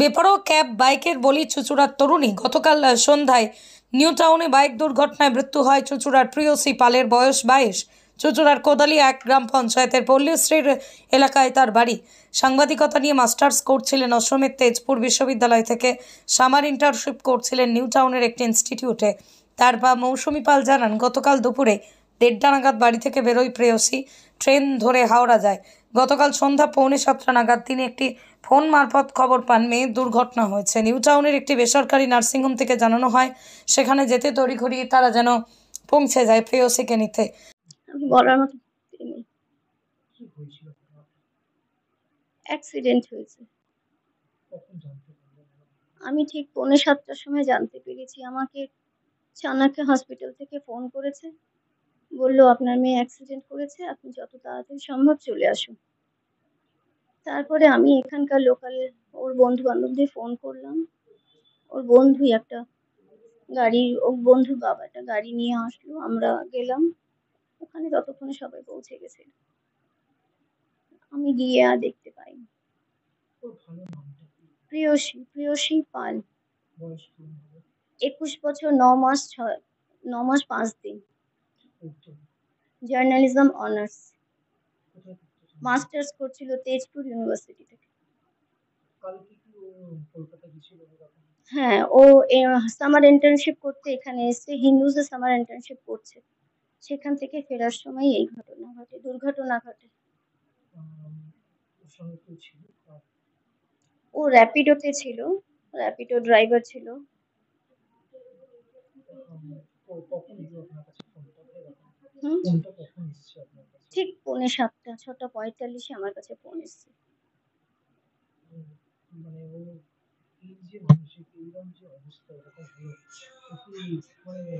বেপরো cab বাইকের বলি চুচুড়ার তরুণী গতকাল সন্ধ্যায় নিউ টাউনে বাইক দুর্ঘটনায় মৃত্যু হয় চুচুড়ার প্রিয়সী পালের বয়স বাইশ চুচুড়ার কোদালি এক গ্রাম পঞ্চায়েতের পল্লীশ্রীর এলাকায় তার বাড়ি সাংবাদিকতা নিয়ে মাস্টার্স করছিলেন অসমের তেজপুর বিশ্ববিদ্যালয় থেকে সামার ইন্টার্নশিপ করছিলেন নিউ টাউনের একটি ইনস্টিটিউটে তার বা মৌসুমী পাল জানান গতকাল দুপুরে দেড়টা নাগাদ বাড়ি থেকে বেরোয় প্রেয়সী ট্রেন ধরে হাওড়া যায় গতকাল সন্ধ্যা পৌনে সাতটা নাগাদ তিনি একটি ফোন মারফত খবর পান মেয়ে দুর্ঘটনা হয়েছে নিউ টাউনের একটি বেসরকারি নার্সিংহোম থেকে জানানো হয় সেখানে যেতে তড়িঘড়ি তারা যেন পৌঁছে যায় প্রেয়সীকে নিতে অ্যাক্সিডেন্ট হয়েছে আমি ঠিক পৌনে সাতটার সময় জানতে পেরেছি আমাকে চানাকে হসপিটাল থেকে ফোন করেছে বললো আপনার মেয়ে অ্যাক্সিডেন্ট করেছে আপনি যত তাড়াতাড়ি সম্ভব চলে আসুন তারপরে আমি এখানকার লোকাল ওর বন্ধু বান্ধবদের ফোন করলাম ওর বন্ধুই একটা গাড়ি ওর বন্ধুর বাবা একটা গাড়ি নিয়ে আসলো আমরা গেলাম ওখানে ততক্ষণে সবাই পৌঁছে গেছে আমি গিয়ে আর দেখতে পাই প্রিয়সী প্রিয়সী পাল একুশ বছর ন মাস ছয় ন মাস পাঁচ দিন জার্নালিজম অনার্স মাস্টার্স করছিল তেজপুর ইউনিভার্সিটি থেকে হ্যাঁ ও সামার ইন্টার্নশিপ করতে এখানে এসে হিন্দুসে সামার ইন্টার্নশিপ করছে সেখান থেকে ফেরার সময় এই ঘটনা ঘটে দুর্ঘটনা ঘটে ও র্যাপিডোতে ছিল র্যাপিডো ড্রাইভার ছিল হুম পৌনে সাতটা ছটা পঁয়তাল্লিশে আমার কাছে ফোন এসছে মানে মানে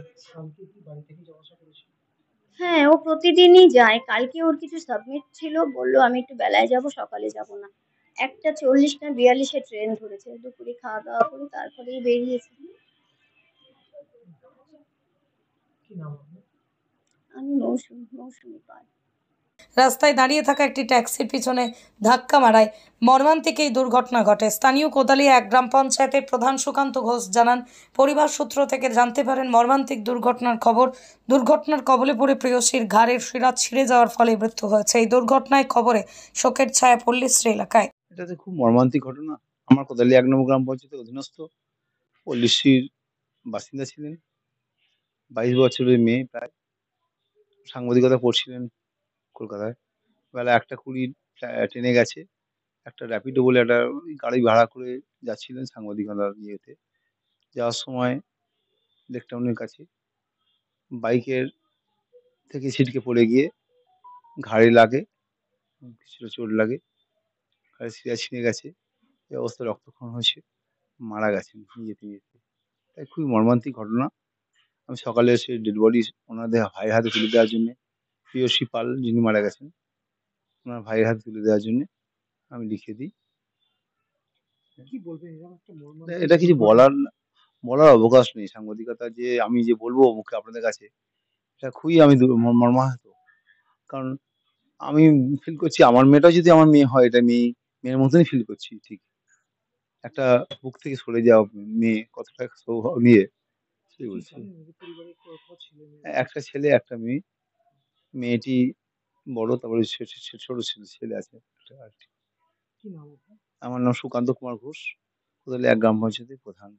হ্যাঁ ও প্রতিদিনই যায় কালকে ওর কিছু সাবমিট ছিল বললো আমি একটু বেলায় যাব সকালে যাব না একটা চল্লিশ না বিয়াল্লিশে ট্রেন ধরেছে দুপুরে খাওয়া দাওয়া করে তারপরেই বেরিয়েছে আমি মৌসুমি মৌসুমি পাই রাস্তায় দাঁড়িয়ে থাকা একটি ট্যাক্সির পিছনে ধাক্কা মারায় মর্মান্তিক এই দুর্ঘটনা ঘটে স্থানীয় কোদালিয়া এক গ্রাম পঞ্চায়েতের প্রধান সুকান্ত ঘোষ জানান পরিবার সূত্র থেকে জানতে পারেন মর্মান্তিক দুর্ঘটনার খবর দুর্ঘটনার কবলে পড়ে প্রেয়সীর ঘাড়ের শিরা ছিঁড়ে যাওয়ার ফলে মৃত্যু হয়েছে এই দুর্ঘটনায় খবরে শোকের ছায়া পড়ল শ্রী এলাকায় এটা তো খুব মর্মান্তিক ঘটনা আমার কোদালিয়া এক নম্বর গ্রাম পঞ্চায়েতের অধীনস্থ পল্লিশ্রীর বাসিন্দা ছিলেন বাইশ বছরের মেয়ে প্রায় সাংবাদিকতা পড়ছিলেন কলকাতায় বেলা একটা কুড়ি ট্রেনে গেছে একটা র্যাপিডো বলে একটা গাড়ি ভাড়া করে যাচ্ছিলেন সাংবাদিকতা ইয়েতে যাওয়ার সময় দেখতে অনেক কাছে বাইকের থেকে ছিটকে পড়ে গিয়ে ঘাড়ে লাগে কিছুটা চোট লাগে ঘাড়ে শিরা ছিঁড়ে গেছে এই অবস্থা রক্তক্ষণ হয়েছে মারা গেছেন যেতে যেতে তাই খুবই মর্মান্তিক ঘটনা আমি সকালে এসে ডেড বডি ওনাদের ভাইয়ের হাতে তুলে দেওয়ার জন্যে প্রিয়সী পাল যিনি মারা গেছেন ওনার ভাইয়ের হাত তুলে দেওয়ার জন্য আমি লিখে দিই এটা কিছু বলার বলার অবকাশ নেই সাংবাদিকতা যে আমি যে বলবো মুখে আপনাদের কাছে এটা খুবই আমি মর্মাহত কারণ আমি ফিল করছি আমার মেয়েটা যদি আমার মেয়ে হয় এটা মেয়ে মেয়ের মতনই ফিল করছি ঠিক একটা বুক থেকে সরে যাওয়া মেয়ে কতটা নিয়ে বলছি একটা ছেলে একটা মেয়ে মেয়েটি বড় তারপরে ছোট ছেলে আছে আমার নাম সুকান্ত কুমার ঘোষ কোদালে এক গ্রাম পঞ্চায়েতের প্রধান